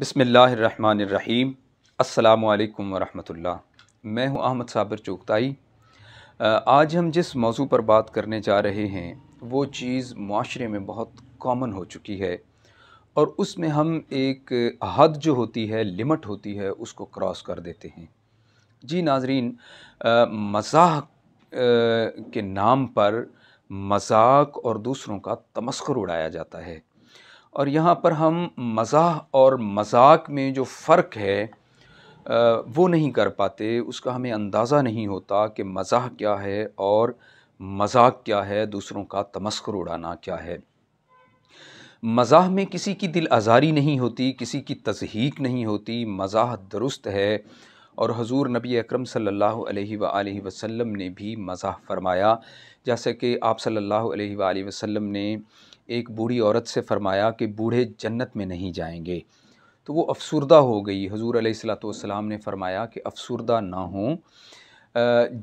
बसमीम् अल्लाम वरहमतुल्लाह मैं हूँ अहमद साबिर चोगताई आज हम जिस मौजू पर बात करने जा रहे हैं वो चीज़ माशरे में बहुत कॉमन हो चुकी है और उसमें हम एक हद जो होती है लिमिट होती है उसको क्रॉस कर देते हैं जी नाजरीन मजाक के नाम पर मजाक और दूसरों का तमस्कर उड़ाया जाता है और यहाँ पर हम मज़ाह और मजाक में जो फ़र्क है वो नहीं कर पाते उसका हमें अंदाज़ा नहीं होता कि मज़ाह क्या है और मजाक क्या है दूसरों का तमस्कर उड़ाना क्या है मज़ाह में किसी की दिल आज़ारी नहीं होती किसी की तजहीक नहीं होती मज़ाह दुरुस्त है और हजूर नबी अकरम सल्लल्लाहु अलैहि वसल्लम ने भी मज़ाह फरमाया जैसे कि आप सल्लल्लाहु अलैहि वसल्लम ने एक बूढ़ी औरत से फ़रमाया कि बूढ़े जन्नत में नहीं जाएंगे तो वो अफसरदा हो गई हजूर अलैहिस्सलाम ने फ़रमाया कि अफसरदा ना हो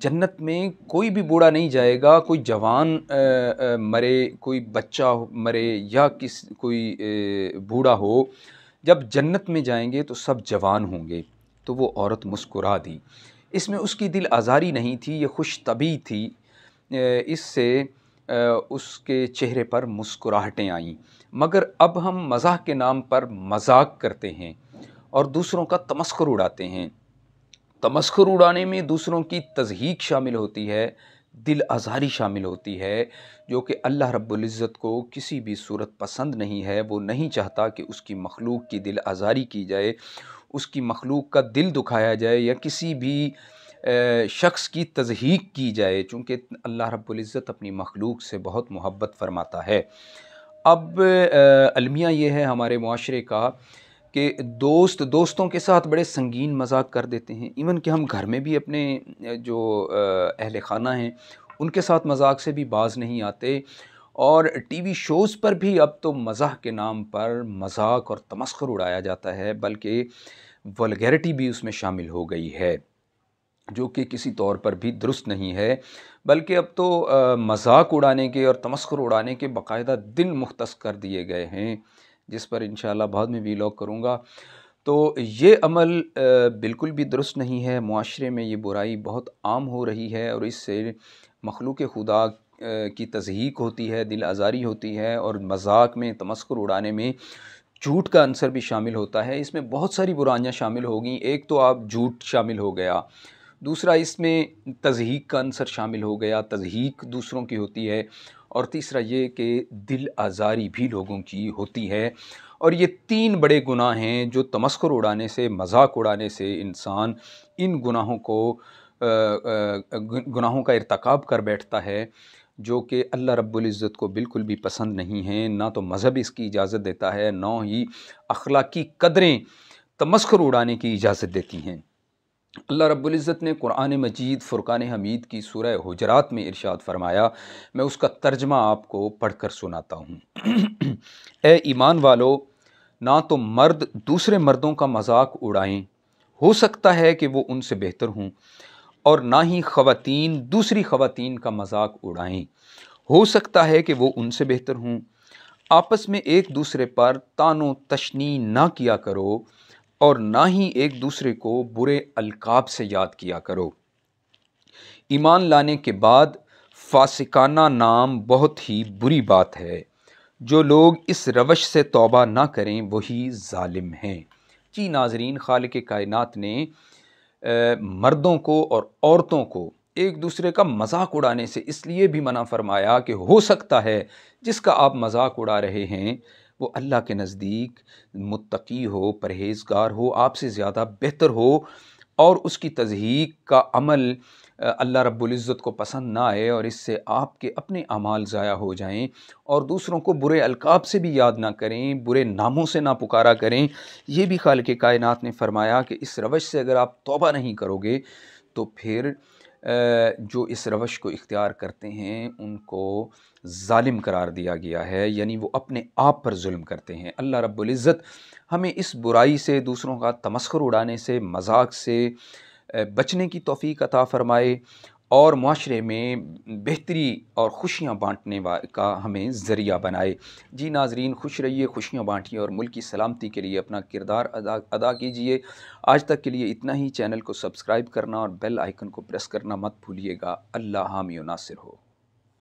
जन्नत में कोई भी बूढ़ा नहीं जाएगा कोई जवान मरे कोई बच्चा मरे या किस कोई बूढ़ा हो जब जन्नत में जाएंगे तो सब जवान होंगे तो वो औरत मुस्कुरा दी इसमें उसकी दिल आज़ारी नहीं थी ये खुश तबी थी इससे उसके चेहरे पर मुस्कुराहटें आईं मगर अब हम मजाक के नाम पर मजाक करते हैं और दूसरों का तमस्कर उड़ाते हैं तमस्कर उड़ाने में दूसरों की तजहीक शामिल होती है दिल आज़ारी शामिल होती है जो कि अल्लाह रब्ज़त को किसी भी सूरत पसंद नहीं है वो नहीं चाहता कि उसकी मखलूक की दिल आज़ारी की जाए उसकी मखलूक का दिल दुखाया जाए या किसी भी शख्स की तजहीक की जाए चूँकि अल्लाह रब्ज़त अपनी मखलूक से बहुत मोहब्बत फ़रमाता है अब अलमिया ये है हमारे माशरे का कि दोस्त दोस्तों के साथ बड़े संगीन मजाक कर देते हैं इवन कि हम घर में भी अपने जो अहल खाना हैं उनके साथ मजाक से भी बाज नहीं आते और टीवी शोज़ पर भी अब तो मजाक के नाम पर मजाक और तमस्कर उड़ाया जाता है बल्कि वलगैरिटी भी उसमें शामिल हो गई है जो कि किसी तौर पर भी दुरुस्त नहीं है बल्कि अब तो मजाक उड़ाने के और तमस्कर उड़ाने के बाकायदा दिन मुख्त कर दिए गए हैं जिस पर इन बाद में वी लॉक करूँगा तो ये अमल बिल्कुल भी दुरुस्त नहीं है माशरे में ये बुराई बहुत आम हो रही है और इससे मखलूक खुदा की तजहीक होती है दिल आज़ारी होती है और मजाक में तमस्कर उड़ाने में झूठ का आंसर भी शामिल होता है इसमें बहुत सारी बुराइयाँ शामिल होगी एक तो आप झूठ शामिल हो गया दूसरा इसमें तजहीक का अंसर शामिल हो गया तजहीक दूसरों की होती है और तीसरा ये कि दिल आज़ारी भी लोगों की होती है और ये तीन बड़े गुनाह हैं जो तमस्कर उड़ाने से मजाक उड़ाने से इंसान इन गुनाहों को गुनाहों का इरतकब कर बैठता है जो कि अल्लाह रब्बुल इज़्ज़त को बिल्कुल भी पसंद नहीं है ना तो मज़हब इसकी इजाज़त देता है ना ही अखलाकी कदरें तमस्कर उड़ाने की इजाज़त देती हैं अल्लाह रब्ज़त ने कुरान मजीद फ़ुरक़ान हमीद की सूरह हजरात में इरशाद फरमाया मैं उसका तर्जमा आपको पढ़ कर सुनाता हूँ ए ईमान वालो ना तो मर्द दूसरे मर्दों का मजाक उड़ाएं हो सकता है कि वो उनसे बेहतर हों और ना ही ख़वातीन दूसरी ख़वातीन का मजाक उड़ाएं हो सकता है कि वो उनसे बेहतर हों आपस में एक दूसरे पर तानो तशनी ना किया करो और ना ही एक दूसरे को बुरे अलकाब से याद किया करो ईमान लाने के बाद फासिकाना नाम बहुत ही बुरी बात है जो लोग इस रवश से तौबा ना करें वही ालिम हैं जी नाजरीन खाल के कायनत ने आ, मर्दों को और औरतों को एक दूसरे का मजाक उड़ाने से इसलिए भी मना फरमाया कि हो सकता है जिसका आप मजाक उड़ा रहे हैं वो अल्लाह के नज़दीक मुतकी हो परहेज़गार हो आपसे ज़्यादा बेहतर हो और उसकी तजहीक का अमल अल्लाह रब्ज़त को पसंद ना आए और इससे आपके अपने अमाल ज़ाया हो जाएं और दूसरों को बुरे अलकाब से भी याद ना करें बुरे नामों से ना पुकारा करें यह भी खाल के कायनात ने फरमाया कि इस रवश से अगर आप तोबा नहीं करोगे तो फिर जो इस रवश को इख्तियार करते हैं उनको ालिम करार दिया गया है यानी वो अपने आप पर जुल्म करते हैं अल्लाह रब्ज़त हमें इस बुराई से दूसरों का तमस्कर उड़ाने से मजाक से बचने की तोफ़ी अता फ़रमाए और माशरे में बेहतरी और खुशियाँ बाँटने का हमें ज़रिया बनाए जी नाजरीन खुश रहिए खुशियाँ बाँटिए और मुल्क की सलामती के लिए अपना किरदार अदा अदा कीजिए आज तक के लिए इतना ही चैनल को सब्सक्राइब करना और बेल आइकन को प्रेस करना मत भूलिएगा अल्लाह हामी नासिर हो